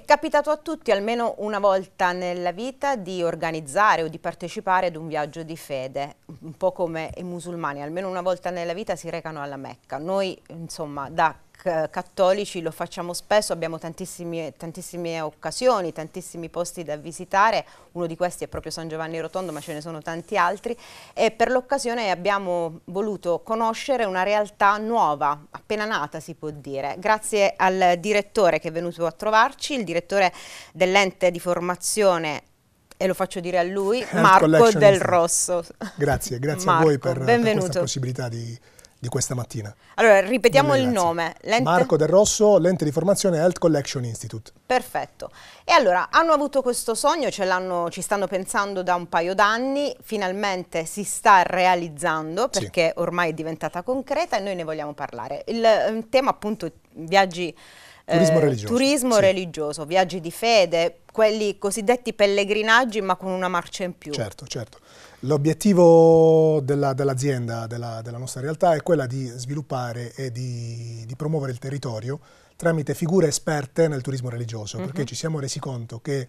È capitato a tutti almeno una volta nella vita di organizzare o di partecipare ad un viaggio di fede, un po' come i musulmani, almeno una volta nella vita si recano alla Mecca. Noi, insomma, da cattolici lo facciamo spesso, abbiamo tantissime, tantissime, occasioni, tantissimi posti da visitare, uno di questi è proprio San Giovanni Rotondo ma ce ne sono tanti altri e per l'occasione abbiamo voluto conoscere una realtà nuova, appena nata si può dire, grazie al direttore che è venuto a trovarci, il direttore dell'ente di formazione e lo faccio dire a lui, Marco Del Rosso. Grazie, grazie Marco, a voi per, per questa possibilità di di questa mattina. Allora, ripetiamo il nome. Lente... Marco Del Rosso, lente di formazione Health Collection Institute. Perfetto. E allora, hanno avuto questo sogno, ci stanno pensando da un paio d'anni, finalmente si sta realizzando perché sì. ormai è diventata concreta e noi ne vogliamo parlare. Il, eh, il tema appunto viaggi... Eh, turismo, eh, religioso. turismo sì. religioso. viaggi di fede, quelli cosiddetti pellegrinaggi ma con una marcia in più. Certo, certo. L'obiettivo dell'azienda, della, della, nostra realtà, è quella di sviluppare e di, di promuovere il territorio tramite figure esperte nel turismo religioso, mm -hmm. perché ci siamo resi conto che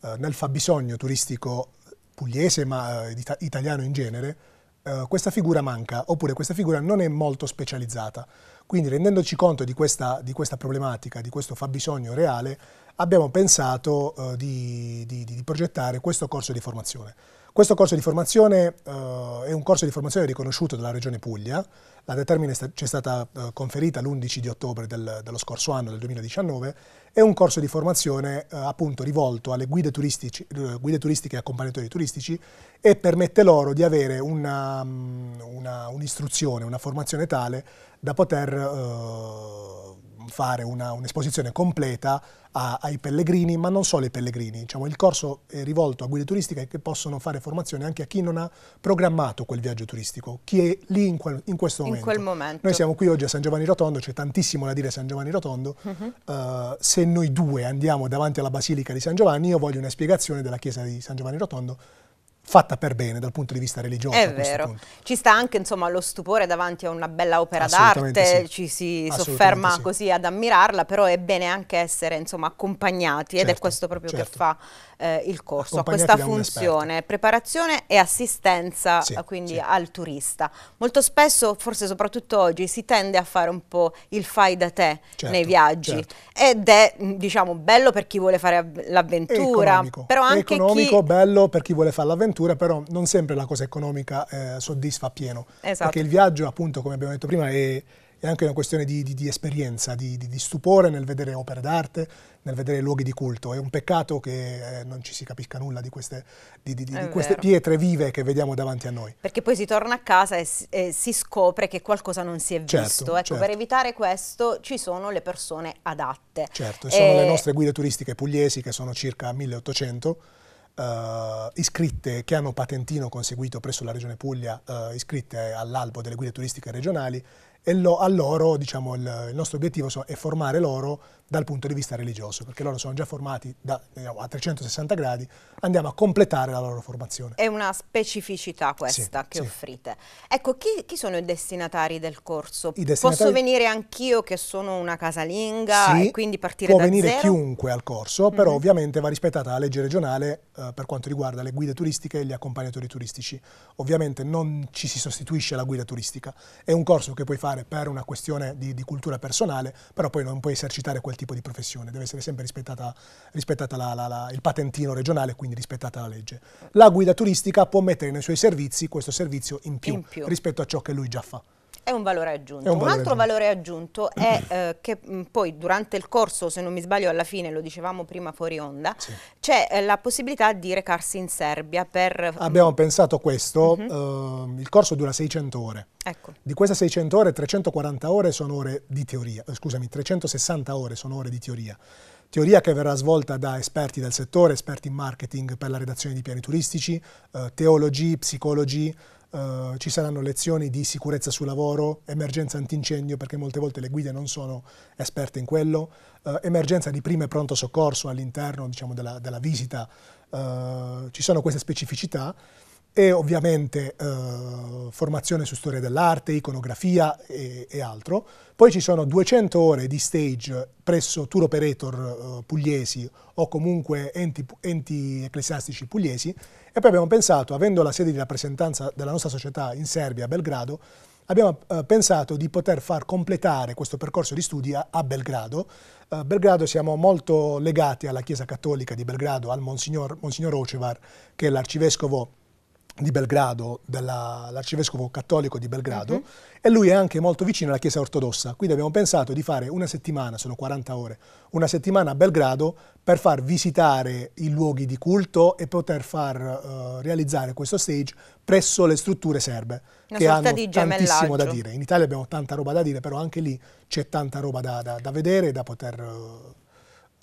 eh, nel fabbisogno turistico pugliese, ma eh, italiano in genere, eh, questa figura manca, oppure questa figura non è molto specializzata. Quindi rendendoci conto di questa, di questa problematica, di questo fabbisogno reale, abbiamo pensato eh, di, di, di, progettare questo corso di formazione. Questo corso di formazione eh, è un corso di formazione riconosciuto dalla Regione Puglia, la determina ci è stata eh, conferita l'11 di ottobre del, dello scorso anno, del 2019, è un corso di formazione eh, appunto rivolto alle guide, eh, guide turistiche e accompagnatori turistici e permette loro di avere mm, un'istruzione, una, un una formazione tale da poter eh, fare una, un'esposizione completa a, ai pellegrini, ma non solo ai pellegrini. Diciamo, il corso è rivolto a guide turistiche che possono fare formazione anche a chi non ha programmato quel viaggio turistico, chi è lì in, quel, in questo momento. In momento. Noi siamo qui oggi a San Giovanni Rotondo, c'è tantissimo da dire a San Giovanni Rotondo. Uh-huh. Uh, se noi due andiamo davanti alla Basilica di San Giovanni, io voglio una spiegazione della chiesa di San Giovanni Rotondo fatta per bene dal punto di vista religioso. È vero, punto. ci sta anche insomma, lo stupore davanti a una bella opera d'arte, sì. ci si sofferma sì. così ad ammirarla, però è bene anche essere insomma, accompagnati certo, ed è certo, questo proprio certo. che fa eh, il corso, ha questa funzione, preparazione e assistenza sì, eh, quindi al turista. Molto spesso, forse soprattutto oggi, si tende a fare un po' il fai da te certo, nei viaggi certo. ed è diciamo bello per chi vuole fare l'avventura, però anche economico, chi... bello per chi vuole fare l'avventura un'avventura, però non sempre la cosa economica eh, soddisfa pieno. Esatto. Perché il viaggio, appunto, come abbiamo detto prima, è, è anche una questione di, di, di esperienza, di, di, stupore nel vedere opere d'arte, nel vedere luoghi di culto. È un peccato che eh, non ci si capisca nulla di queste, queste pietre vive che vediamo davanti a noi. Perché poi si torna a casa e si, e si scopre che qualcosa non si è certo, visto. Ecco, certo. per evitare questo ci sono le persone adatte. Certo, e sono e... Eh, le nostre guide turistiche pugliesi che sono circa 1800 Uh, iscritte che hanno patentino conseguito presso la Regione Puglia, uh, iscritte all'albo delle guide turistiche regionali e lo, a loro, diciamo, il, il nostro obiettivo so, è formare loro dal punto di vista religioso, perché loro sono già formati da, eh, a 360 gradi, andiamo a completare la loro formazione. È una specificità questa sì, che sì. offrite. Ecco, chi, chi, sono i destinatari del corso? Destinatari... Posso venire anch'io che sono una casalinga sì, e quindi partire da zero? Può venire chiunque al corso, però mm -hmm. ovviamente va rispettata la legge regionale eh, per quanto riguarda le guide turistiche e gli accompagnatori turistici. Ovviamente non ci si sostituisce alla guida turistica, è un corso che puoi fare per una questione di, di cultura personale, però poi non puoi esercitare quel tipo tipo di professione, deve essere sempre rispettata, rispettata la, la, la, il patentino regionale, quindi rispettata la legge. La guida turistica può mettere nei suoi servizi questo servizio in più, in più. rispetto a ciò che lui già fa. È un valore aggiunto. Un, valore un, altro valore aggiunto è eh, che mh, mm, poi durante il corso, se non mi sbaglio alla fine, lo dicevamo prima fuori onda, sì. c'è eh, la possibilità di recarsi in Serbia per... Mm, Abbiamo pensato questo, uh mhm. -huh. eh, il corso dura 600 ore. Ecco. Di queste 600 ore, 340 ore sono ore di teoria, eh, scusami, 360 ore sono ore di teoria teoria che verrà svolta da esperti del settore, esperti in marketing per la redazione di piani turistici, eh, teologi, psicologi, eh, ci saranno lezioni di sicurezza sul lavoro, emergenza antincendio, perché molte volte le guide non sono esperte in quello, eh, emergenza di primo e pronto soccorso all'interno diciamo, della, della, visita, eh, ci sono queste specificità e ovviamente eh, formazione su storia dell'arte, iconografia e, e, altro. Poi ci sono 200 ore di stage presso tour operator eh, pugliesi o comunque enti, enti, ecclesiastici pugliesi e poi abbiamo pensato, avendo la sede di rappresentanza della nostra società in Serbia, a Belgrado, abbiamo eh, pensato di poter far completare questo percorso di studi a, a Belgrado. Eh, Belgrado siamo molto legati alla Chiesa Cattolica di Belgrado, al Monsignor, Monsignor Ocevar, che è l'arcivescovo di Belgrado, dell'arcivescovo cattolico di Belgrado, uh-huh. e lui è anche molto vicino alla Chiesa ortodossa. Quindi abbiamo pensato di fare una settimana, sono 40 ore, una settimana a Belgrado per far visitare i luoghi di culto e poter far uh, realizzare questo stage presso le strutture serbe, una che hanno tantissimo da dire. In Italia abbiamo tanta roba da dire, però anche lì c'è tanta roba da, da, da vedere e da poter uh,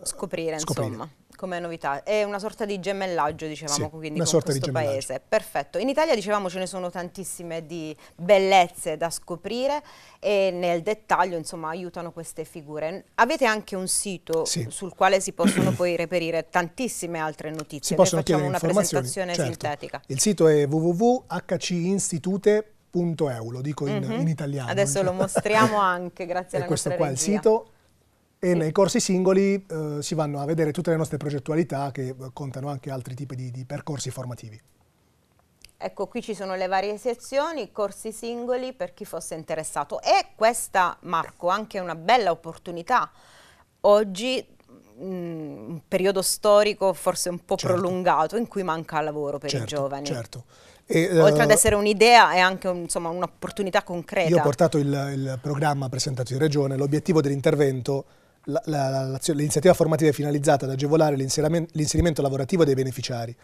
scoprire, scoprire. Insomma come novità. È una sorta di gemellaggio, dicevamo, sì, quindi una con sorta questo di paese. Perfetto. In Italia, dicevamo, ce ne sono tantissime di bellezze da scoprire e nel dettaglio, insomma, aiutano queste figure. Avete anche un sito sì. sul quale si possono poi reperire tantissime altre notizie. Si Noi possono facciamo una presentazione certo. sintetica. Il sito è www.hcinstitute.eu, lo dico in, mm -hmm. in italiano. Adesso eh. lo mostriamo anche grazie alla nostra regia. Questo qua è il sito e nei corsi singoli eh, si vanno a vedere tutte le nostre progettualità che eh, contano anche altri tipi di, di percorsi formativi. Ecco, qui ci sono le varie sezioni, corsi singoli per chi fosse interessato. E questa, Marco, anche una bella opportunità. Oggi, mh, mm, un periodo storico forse un po' certo. prolungato, in cui manca lavoro per certo, i giovani. Certo. E, Oltre uh, ad eh, essere un'idea, è anche un'opportunità concreta. Io ho portato il, il programma presentato in Regione. L'obiettivo dell'intervento la, la, l'iniziativa formativa è finalizzata ad agevolare l'inserimento lavorativo dei beneficiari,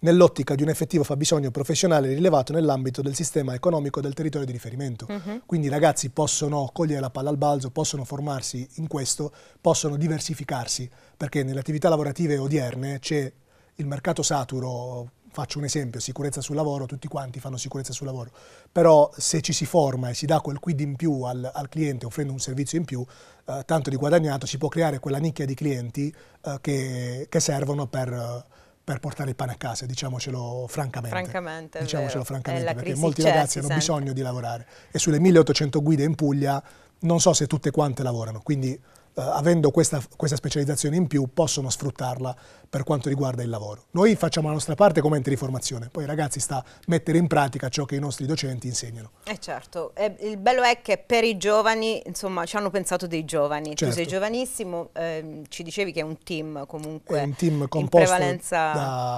nell'ottica di un effettivo fabbisogno professionale rilevato nell'ambito del sistema economico del territorio di riferimento. Uh-huh. Quindi i ragazzi possono cogliere la palla al balzo, possono formarsi in questo, possono diversificarsi, perché nelle attività lavorative odierne c'è il mercato saturo faccio un esempio, sicurezza sul lavoro, tutti quanti fanno sicurezza sul lavoro, però se ci si forma e si dà quel quid in più al, al cliente offrendo un servizio in più, eh, tanto di guadagnato si può creare quella nicchia di clienti eh, che, che, servono per, per, portare il pane a casa, diciamocelo francamente. Francamente, diciamocelo vero. francamente perché molti ragazzi hanno sempre. bisogno di lavorare e sulle 1800 guide in Puglia non so se tutte quante lavorano, quindi eh, avendo questa, questa, specializzazione in più, possono sfruttarla per quanto riguarda il lavoro. Noi facciamo la nostra parte come ente di formazione, poi i ragazzi sta a mettere in pratica ciò che i nostri docenti insegnano. Eh certo, eh, il bello è che per i giovani, insomma, ci hanno pensato dei giovani, certo. tu sei certo. giovanissimo, eh, ci dicevi che è un team comunque. È un team composto prevalenza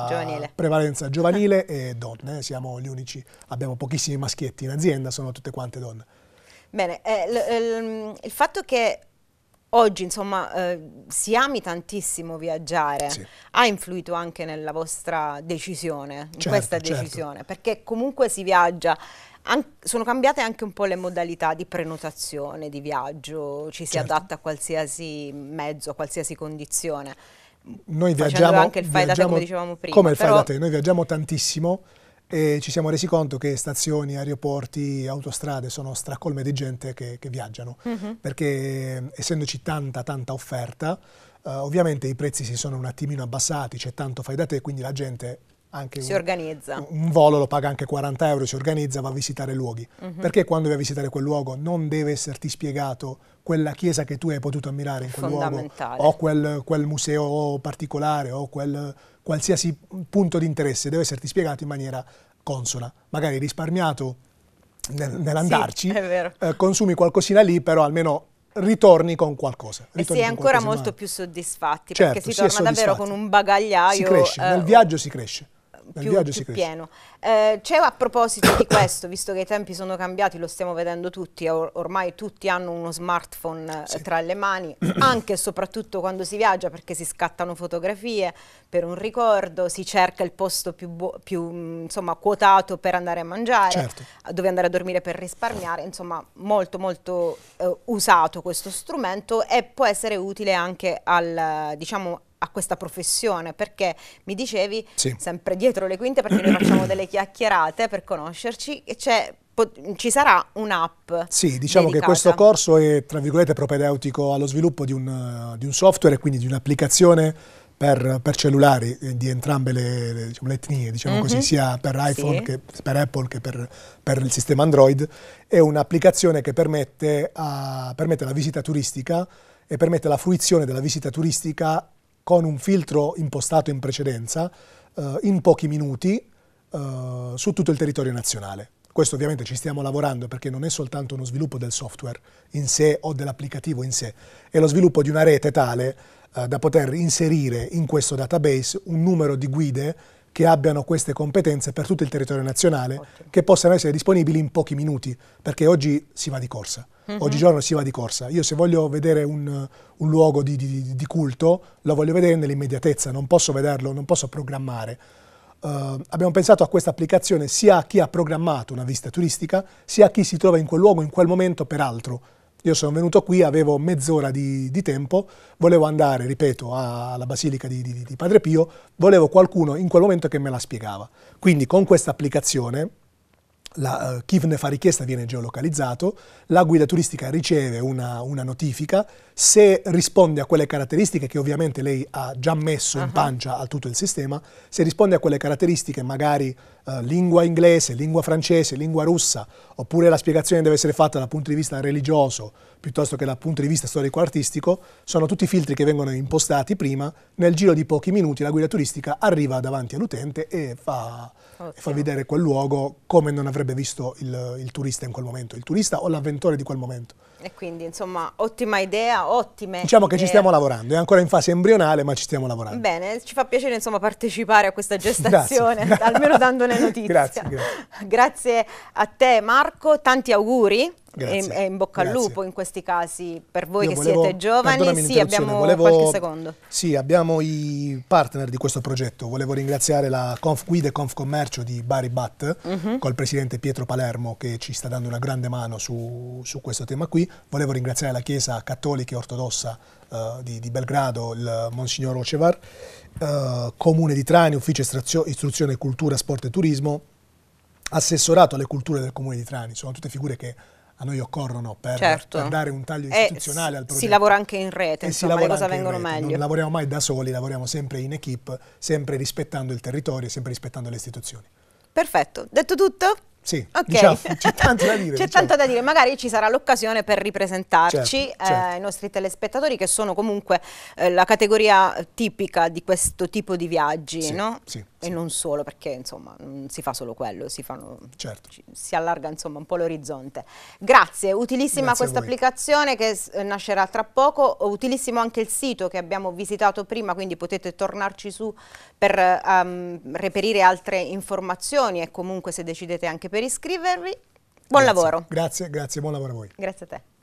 giovanile. Prevalenza giovanile e donne, siamo gli unici, abbiamo pochissimi maschietti in azienda, sono tutte quante donne. Bene, eh, il fatto che oggi insomma eh, si ami tantissimo viaggiare, sì. ha influito anche nella vostra decisione, certo, in questa certo. decisione, certo. perché comunque si viaggia sono cambiate anche un po' le modalità di prenotazione, di viaggio, ci si certo. adatta a qualsiasi mezzo, a qualsiasi condizione. Noi viaggiamo, anche il fai viaggiamo, da te, come dicevamo prima. Come il fai da te, noi viaggiamo tantissimo, e ci siamo resi conto che stazioni, aeroporti, autostrade sono stracolme di gente che, che viaggiano, mm-hmm. perché essendoci tanta tanta offerta, Uh, ovviamente i prezzi si sono un attimino abbassati, c'è tanto fai da te, quindi la gente anche si un, organizza. un volo lo paga anche 40 euro, si organizza, va a visitare luoghi. Uh-huh. Perché quando vai a visitare quel luogo non deve esserti spiegato quella chiesa che tu hai potuto ammirare in quel luogo, o quel, quel museo particolare, o quel qualsiasi punto di interesse, deve esserti spiegato in maniera consona. Magari risparmiato nel, nell'andarci, sì, eh, consumi qualcosina lì, però almeno ritorni con qualcosa. Ritorni e si è ancora molto male. più soddisfatti certo, perché si, si torna davvero con un bagagliaio. Si cresce, eh, nel viaggio si cresce più, più pieno. Eh, c'è a proposito di questo, visto che i tempi sono cambiati, lo stiamo vedendo tutti, or ormai tutti hanno uno smartphone eh, sì. tra le mani, anche e soprattutto quando si viaggia perché si scattano fotografie per un ricordo, si cerca il posto più, più mm, insomma, quotato per andare a mangiare, certo. dove andare a dormire per risparmiare, insomma molto molto eh, usato questo strumento e può essere utile anche al, diciamo, a questa professione perché mi dicevi sì. sempre dietro le quinte perché noi facciamo delle chiacchierate per conoscerci ci sarà un'app sì diciamo dedicata. che questo corso è tra virgolette propedeutico allo sviluppo di un, di un software e quindi di un'applicazione per, per, cellulari eh, di entrambe le, le, diciamo, le etnie, diciamo mm -hmm. così, mhm. sia per iPhone sì. che per Apple che per, per il sistema Android, è un'applicazione che permette, a, permette la visita turistica e permette la fruizione della visita turistica con un filtro impostato in precedenza eh, in pochi minuti eh, su tutto il territorio nazionale. Questo ovviamente ci stiamo lavorando perché non è soltanto uno sviluppo del software in sé o dell'applicativo in sé, è lo sviluppo di una rete tale eh, da poter inserire in questo database un numero di guide che abbiano queste competenze per tutto il territorio nazionale, okay. che possano essere disponibili in pochi minuti, perché oggi si va di corsa. Mm-hmm. Oggigiorno si va di corsa. Io se voglio vedere un, un luogo di, di, di, culto, lo voglio vedere nell'immediatezza, non posso vederlo, non posso programmare. Uh, abbiamo pensato a questa applicazione sia a chi ha programmato una visita turistica, sia a chi si trova in quel luogo in quel momento per altro. Io sono venuto qui, avevo mezz'ora di, di tempo, volevo andare, ripeto, alla Basilica di, di, di Padre Pio, volevo qualcuno in quel momento che me la spiegava. Quindi con questa applicazione la, eh, chi ne fa richiesta viene geolocalizzato, la guida turistica riceve una, una, notifica, se risponde a quelle caratteristiche che ovviamente lei ha già messo uh -huh. in pancia a tutto il sistema, se risponde a quelle caratteristiche magari eh, lingua inglese, lingua francese, lingua russa, oppure la spiegazione deve essere fatta dal punto di vista religioso piuttosto che dal punto di vista storico-artistico, sono tutti filtri che vengono impostati prima, nel giro di pochi minuti la guida turistica arriva davanti all'utente e fa, e fa vedere quel luogo come non avrebbe visto il, il turista in quel momento, il turista o l'avventore di quel momento. E quindi insomma ottima idea, ottime. Diciamo idee. che ci stiamo lavorando, è ancora in fase embrionale ma ci stiamo lavorando. Bene, ci fa piacere insomma partecipare a questa gestazione, grazie. almeno dandone notizie. grazie, grazie. grazie a te Marco, tanti auguri è, e, in bocca Grazie. al lupo in questi casi. Per voi Io che volevo, siete giovani, sì, abbiamo volevo, qualche secondo. Sì, abbiamo i partner di questo progetto. Volevo ringraziare la Conf Guide e Commercio di Bari Bat mm -hmm. col presidente Pietro Palermo che ci sta dando una grande mano su, su questo tema qui. Volevo ringraziare la Chiesa Cattolica e Ortodossa Uh, di, di, Belgrado, il Monsignor Ocevar, uh, eh, Comune di Trani, Ufficio Istruzione, Cultura, Sport e Turismo, Assessorato alle Culture del Comune di Trani. Sono tutte figure che a noi occorrono per, certo. per dare un taglio istituzionale eh, al progetto. Si lavora anche in rete, insomma, le cose vengono meglio. Non lavoriamo mai da soli, lavoriamo sempre in equip, sempre rispettando il territorio, sempre rispettando le istituzioni. Perfetto, detto tutto? Sì, okay. diciamo, c'è tanto da dire. c'è diciamo. tanto da dire, magari ci sarà l'occasione per ripresentarci certo, certo. eh, certo. ai nostri telespettatori che sono comunque eh, la categoria tipica di questo tipo di viaggi, sì, no? Sì e non solo, perché insomma non si fa solo quello, si, fanno, certo. ci, si allarga insomma un po' l'orizzonte. Grazie, utilissima Grazie questa applicazione che eh, nascerà tra poco, utilissimo anche il sito che abbiamo visitato prima, quindi potete tornarci su per um, reperire altre informazioni e comunque se decidete anche per iscrivervi. Buon grazie. lavoro. Grazie, grazie, buon lavoro a voi. Grazie a te.